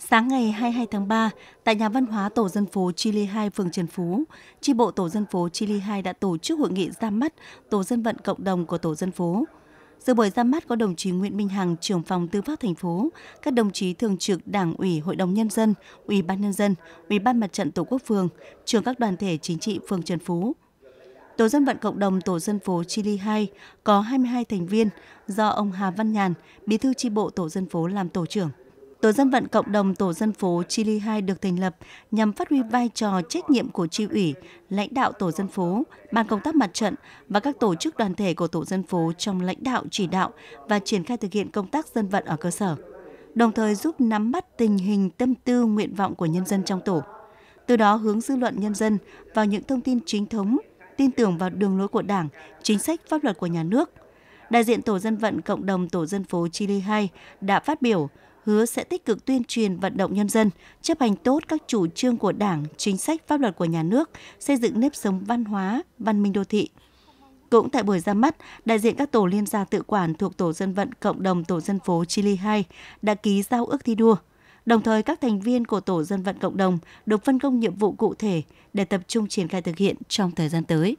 Sáng ngày 22 tháng 3, tại nhà văn hóa Tổ dân phố Chile 2 phường Trần Phú, chi bộ Tổ dân phố Chile 2 đã tổ chức hội nghị ra mắt Tổ dân vận cộng đồng của Tổ dân phố. Dự buổi ra mắt có đồng chí Nguyễn Minh Hằng, trưởng phòng tư pháp thành phố, các đồng chí thường trực Đảng ủy, Hội đồng Nhân dân, Ủy ban Nhân dân, Ủy ban Mặt trận Tổ quốc phường, trưởng các đoàn thể chính trị phường Trần Phú. Tổ dân vận cộng đồng tổ dân phố Chile 2 có 22 thành viên do ông Hà Văn Nhàn, bí thư tri bộ tổ dân phố làm tổ trưởng. Tổ dân vận cộng đồng tổ dân phố Chili 2 được thành lập nhằm phát huy vai trò trách nhiệm của tri ủy, lãnh đạo tổ dân phố, ban công tác mặt trận và các tổ chức đoàn thể của tổ dân phố trong lãnh đạo chỉ đạo và triển khai thực hiện công tác dân vận ở cơ sở, đồng thời giúp nắm bắt tình hình tâm tư nguyện vọng của nhân dân trong tổ. Từ đó hướng dư luận nhân dân vào những thông tin chính thống, tin tưởng vào đường lối của Đảng, chính sách pháp luật của nhà nước. Đại diện tổ dân vận cộng đồng tổ dân phố Chili 2 đã phát biểu hứa sẽ tích cực tuyên truyền vận động nhân dân chấp hành tốt các chủ trương của Đảng, chính sách pháp luật của nhà nước, xây dựng nếp sống văn hóa, văn minh đô thị. Cũng tại buổi ra mắt, đại diện các tổ liên gia tự quản thuộc tổ dân vận cộng đồng tổ dân phố Chile 2 đã ký giao ước thi đua. Đồng thời, các thành viên của tổ dân vận cộng đồng được phân công nhiệm vụ cụ thể để tập trung triển khai thực hiện trong thời gian tới.